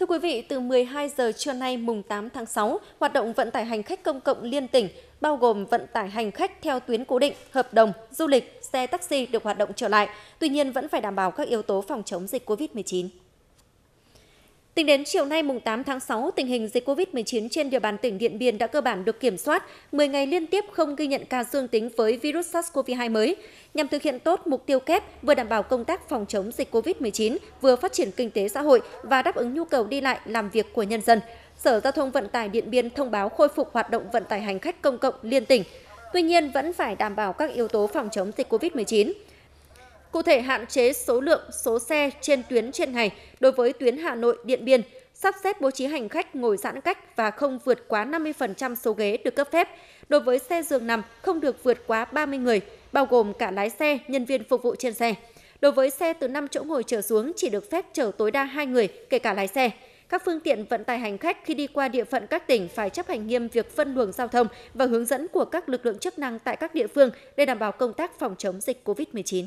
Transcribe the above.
Thưa quý vị, từ 12 giờ trưa nay mùng 8 tháng 6, hoạt động vận tải hành khách công cộng liên tỉnh bao gồm vận tải hành khách theo tuyến cố định, hợp đồng, du lịch, xe taxi được hoạt động trở lại, tuy nhiên vẫn phải đảm bảo các yếu tố phòng chống dịch COVID-19. Tính đến chiều nay mùng 8 tháng 6, tình hình dịch COVID-19 trên địa bàn tỉnh Điện Biên đã cơ bản được kiểm soát, 10 ngày liên tiếp không ghi nhận ca dương tính với virus SARS-CoV-2 mới. Nhằm thực hiện tốt mục tiêu kép, vừa đảm bảo công tác phòng chống dịch COVID-19, vừa phát triển kinh tế xã hội và đáp ứng nhu cầu đi lại làm việc của nhân dân. Sở Giao thông Vận tải Điện Biên thông báo khôi phục hoạt động vận tải hành khách công cộng liên tỉnh. Tuy nhiên vẫn phải đảm bảo các yếu tố phòng chống dịch COVID-19. Cụ thể hạn chế số lượng, số xe trên tuyến trên ngày đối với tuyến Hà Nội Điện Biên, sắp xếp bố trí hành khách ngồi giãn cách và không vượt quá 50% số ghế được cấp phép. Đối với xe giường nằm không được vượt quá 30 người, bao gồm cả lái xe, nhân viên phục vụ trên xe. Đối với xe từ 5 chỗ ngồi trở xuống chỉ được phép chở tối đa 2 người, kể cả lái xe. Các phương tiện vận tải hành khách khi đi qua địa phận các tỉnh phải chấp hành nghiêm việc phân luồng giao thông và hướng dẫn của các lực lượng chức năng tại các địa phương để đảm bảo công tác phòng chống dịch COVID-19.